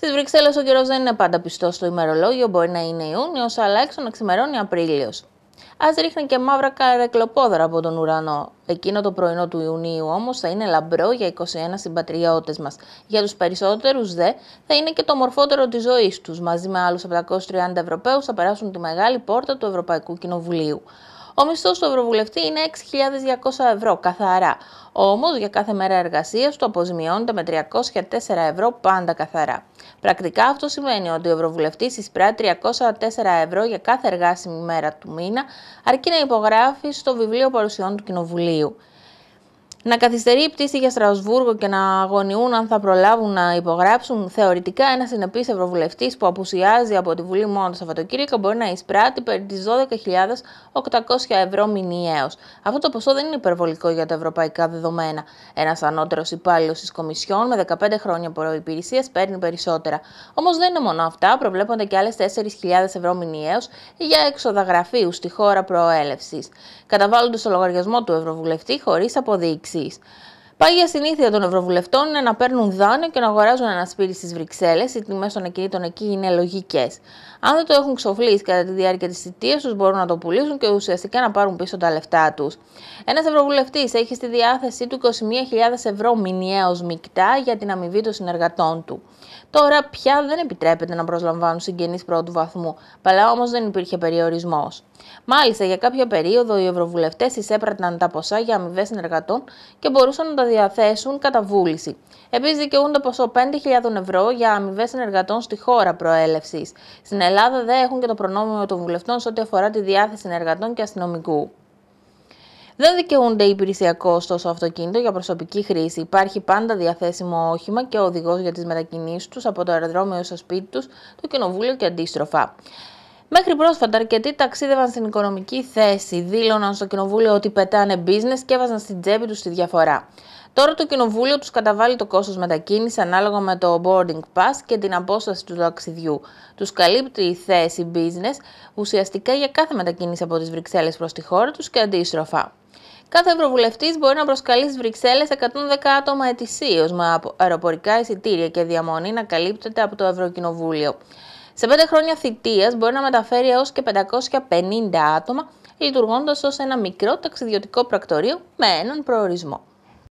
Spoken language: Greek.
Στις Βρυξέλλες ο καιρός δεν είναι πάντα πιστός στο ημερολόγιο, μπορεί να είναι Ιούνιος, αλλά έξω να ξημερώνει Απρίλιος. Ας ρίχνει και μαύρα καρεκλοπόδρα από τον ουρανό. Εκείνο το πρωινό του Ιουνίου όμως θα είναι λαμπρό για 21 συμπατριώτες μας. Για τους περισσότερους δε θα είναι και το μορφότερο της ζωής τους. Μαζί με άλλους 730 Ευρωπαίους θα περάσουν τη μεγάλη πόρτα του Ευρωπαϊκού Κοινοβουλίου. Ο μισθός του Ευρωβουλευτή είναι 6.200 ευρώ καθαρά. Όμω για κάθε μέρα εργασίας του αποζημιώνεται με 304 ευρώ πάντα καθαρά. Πρακτικά αυτό σημαίνει ότι ο Ευρωβουλευτής εισπράττει 304 ευρώ για κάθε εργάσιμη μέρα του μήνα, αρκεί να υπογράφει στο βιβλίο παρουσιών του Κοινοβουλίου να καθυστερεί η πτήση για Στρασβούργο και να αγωνιούν αν θα προλάβουν να υπογράψουν, θεωρητικά ένας συνεπής ευρωβουλευτής που απουσιάζει από τη Βουλή μόνο το Σαββατοκύριακο μπορεί να εισπράττει περί τι 12.800 ευρώ μηνιαίως. Αυτό το ποσό δεν είναι υπερβολικό για τα ευρωπαϊκά δεδομένα. Ένας ανώτερος υπάλληλος της Κομισιόν με 15 χρόνια προπηρεσία παίρνει περισσότερα. Όμως δεν είναι μόνο αυτά, προβλέπονται και άλλες 4.000 ευρώ μηνιαίως για έξοδα γραφείου στη χώρα προέλευσης. Καταβάλλονται στο λογαριασμό του Ευρωβουλευτή χωρίς αποδείξεις. Πάγια συνήθεια των Ευρωβουλευτών είναι να παίρνουν δάνειο και να αγοράζουν ένα σπίτι στις Βρυξέλλες. Οι τιμές των ακινήτων εκεί είναι λογικές. Αν δεν το έχουν ξοφλήσει κατά τη διάρκεια της θητείας τους, μπορούν να το πουλήσουν και ουσιαστικά να πάρουν πίσω τα λεφτά τους. Ένας Ευρωβουλευτής έχει στη διάθεσή του 21.000 ευρώ μηνιαίως μεικτά για την αμοιβή των συνεργατών του. Τώρα πια δεν επιτρέπεται να προσλαμβάνουν συγγενείς πρώτου βαθμού, παλά όμως δεν υπήρχε περιορισμός. Μάλιστα, για κάποια περίοδο οι Ευρωβουλευτές εισέπρατναν τα ποσά για αμοιβές συνεργατών και μπορούσαν να τα διαθέσουν κατά βούληση. Επίσης, δικαιούνται ποσό 5.000 ευρώ για αμοιβές συνεργατών στη χώρα προέλευσης. Στην Ελλάδα δεν έχουν και το προνόμιο των βουλευτών σε ό,τι αφορά τη διάθεση συνεργατών και αστυνομικού. Δεν δικαιούνται υπηρεσιακό ωστόσο αυτοκίνητο για προσωπική χρήση. Υπάρχει πάντα διαθέσιμο όχημα και οδηγός για τις μετακινήσεις τους από το αεροδρόμιο στο σπίτι τους, το κοινοβούλιο και αντίστροφα. Μέχρι πρόσφατα, αρκετοί ταξίδευαν στην οικονομική θέση, δήλωναν στο κοινοβούλιο ότι πετάνε business και έβαζαν στην τσέπη τους τη διαφορά. Τώρα το κοινοβούλιο τους καταβάλει το κόστος μετακίνησης ανάλογα με το boarding pass και την απόσταση του ταξιδιού. Τους καλύπτει η θέση business ουσιαστικά για κάθε μετακίνηση από τις Βρυξέλλες προς τη χώρα τους και αντίστροφα. Κάθε Ευρωβουλευτής μπορεί να προσκαλεί στις Βρυξέλλες 110 άτομα ετησίως, με αεροπορικά εισιτήρια και διαμονή να καλύπτεται από το Ευρωκοινοβούλιο. Σε 5 χρόνια θητείας μπορεί να μεταφέρει έως και 550 άτομα, λειτουργώντας ως ένα μικρό ταξιδιωτικό πρακτορείο με έναν προορισμό.